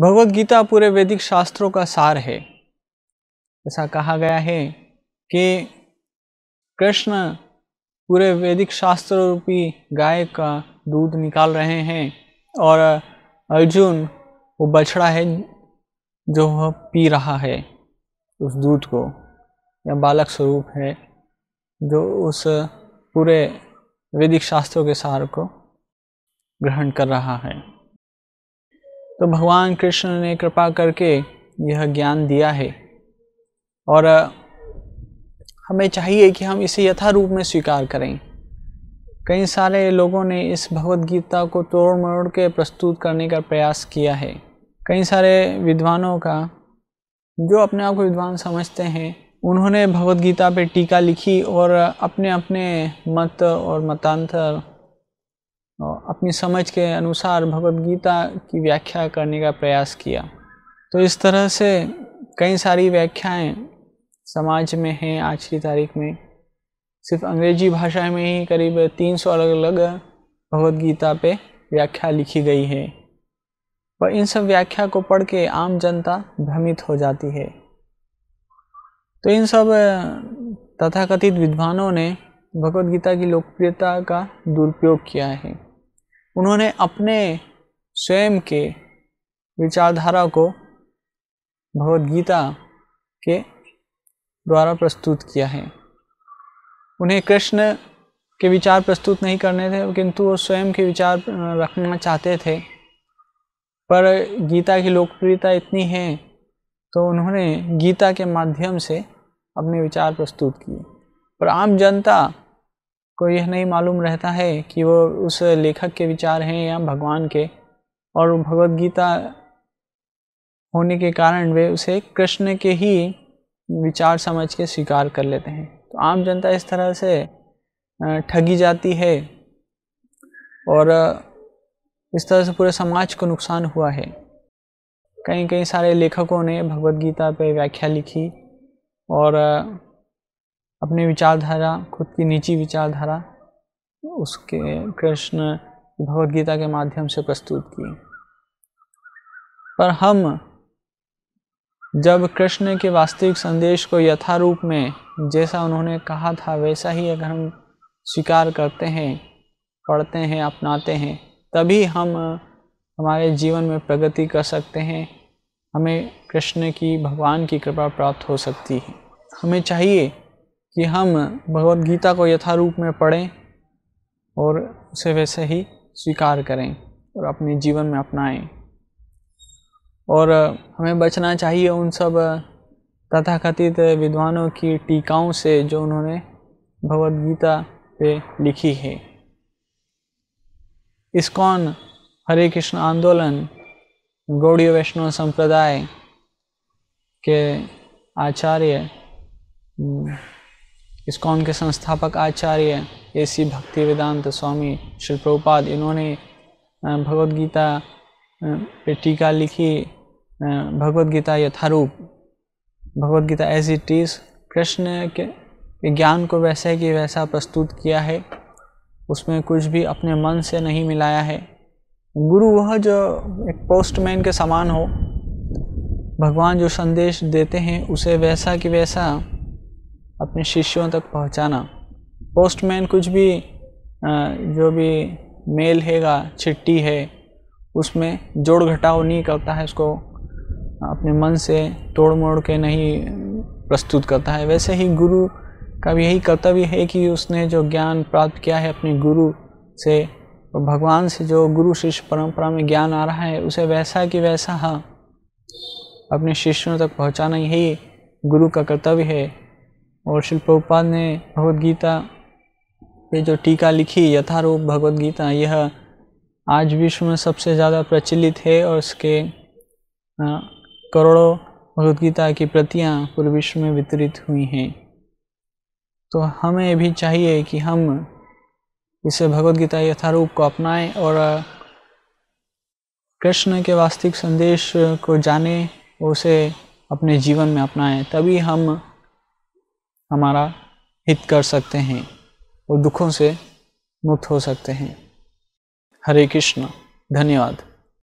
भगवत गीता पूरे वैदिक शास्त्रों का सार है ऐसा कहा गया है कि कृष्ण पूरे वैदिक शास्त्र रूपी गाय का दूध निकाल रहे हैं और अर्जुन वो बछड़ा है जो वह पी रहा है उस दूध को या बालक स्वरूप है जो उस पूरे वैदिक शास्त्रों के सार को ग्रहण कर रहा है तो भगवान कृष्ण ने कृपा करके यह ज्ञान दिया है और हमें चाहिए कि हम इसे यथा रूप में स्वीकार करें कई सारे लोगों ने इस भगवत गीता को तोड़ मोड़ के प्रस्तुत करने का प्रयास किया है कई सारे विद्वानों का जो अपने आप को विद्वान समझते हैं उन्होंने भगवत गीता पर टीका लिखी और अपने अपने मत और मतांतर अपनी समझ के अनुसार भगवत गीता की व्याख्या करने का प्रयास किया तो इस तरह से कई सारी व्याख्याएं समाज में हैं आज की तारीख में सिर्फ अंग्रेजी भाषा में ही करीब 300 अलग अलग भगवत गीता पे व्याख्या लिखी गई है पर इन सब व्याख्या को पढ़ के आम जनता भ्रमित हो जाती है तो इन सब तथाकथित विद्वानों ने भगवत गीता की लोकप्रियता का दुरुपयोग किया है उन्होंने अपने स्वयं के विचारधारा को भगवत गीता के द्वारा प्रस्तुत किया है उन्हें कृष्ण के विचार प्रस्तुत नहीं करने थे किंतु वो स्वयं के विचार रखना चाहते थे पर गीता की लोकप्रियता इतनी है तो उन्होंने गीता के माध्यम से अपने विचार प्रस्तुत किए पर आम जनता को यह नहीं मालूम रहता है कि वो उस लेखक के विचार हैं या भगवान के और भगवत गीता होने के कारण वे उसे कृष्ण के ही विचार समझ के स्वीकार कर लेते हैं तो आम जनता इस तरह से ठगी जाती है और इस तरह से पूरे समाज को नुकसान हुआ है कई कई सारे लेखकों ने भगवत गीता पर व्याख्या लिखी और अपनी विचारधारा खुद की निजी विचारधारा उसके कृष्ण भगवदगीता के माध्यम से प्रस्तुत की पर हम जब कृष्ण के वास्तविक संदेश को यथारूप में जैसा उन्होंने कहा था वैसा ही अगर हम स्वीकार करते हैं पढ़ते हैं अपनाते हैं तभी हम हमारे जीवन में प्रगति कर सकते हैं हमें कृष्ण की भगवान की कृपा प्राप्त हो सकती है हमें चाहिए कि हम भगवत गीता को यथारूप में पढ़ें और उसे वैसे ही स्वीकार करें और अपने जीवन में अपनाएं और हमें बचना चाहिए उन सब तथाकथित विद्वानों की टीकाओं से जो उन्होंने भगवत गीता पे लिखी है इस्कॉन हरे कृष्ण आंदोलन गौड़ी वैष्णव संप्रदाय के आचार्य इसकॉन के संस्थापक आचार्य ए सी भक्ति वेदांत स्वामी श्री प्रभुपाद इन्होंने भगवद्गीता पे टीका लिखी Bhagavad Gita Yatharoop Bhagavad Gita as it is Krishna के ज्ञान को वैसे कि वैसा प्रस्तुत किया है उसमें कुछ भी अपने मन से नहीं मिलाया है गुरु वह जो एक पोस्टमैन के समान हो भगवान जो संदेश देते हैं उसे वैसा कि वैसा अपने शिष्यों तक पहुंचाना पोस्टमैन कुछ भी जो भी मेल हैगा चिट्ठी है उसमें जोड़ घटाव नहीं करता है उसको अपने मन से तोड़ मोड़ के नहीं प्रस्तुत करता है वैसे ही गुरु का भी यही कर्तव्य है कि उसने जो ज्ञान प्राप्त किया है अपने गुरु से और भगवान से जो गुरु शिष्य परंपरा में ज्ञान आ रहा है उसे वैसा कि वैसा हाँ, अपने शिष्यों तक पहुँचाना यही गुरु का कर्तव्य है और प्रभुपाद ने भगवद्गीता पे जो टीका लिखी यथारूप भगवद्गीता यह आज विश्व में सबसे ज़्यादा प्रचलित है और इसके करोड़ों भगवद्गीता की प्रतियां पूरे विश्व में वितरित हुई हैं तो हमें भी चाहिए कि हम इसे भगवद्गीता यथारूप को अपनाएं और कृष्ण के वास्तविक संदेश को जानें उसे अपने जीवन में अपनाएं तभी हम हमारा हित कर सकते हैं और दुखों से मुक्त हो सकते हैं हरे कृष्ण धन्यवाद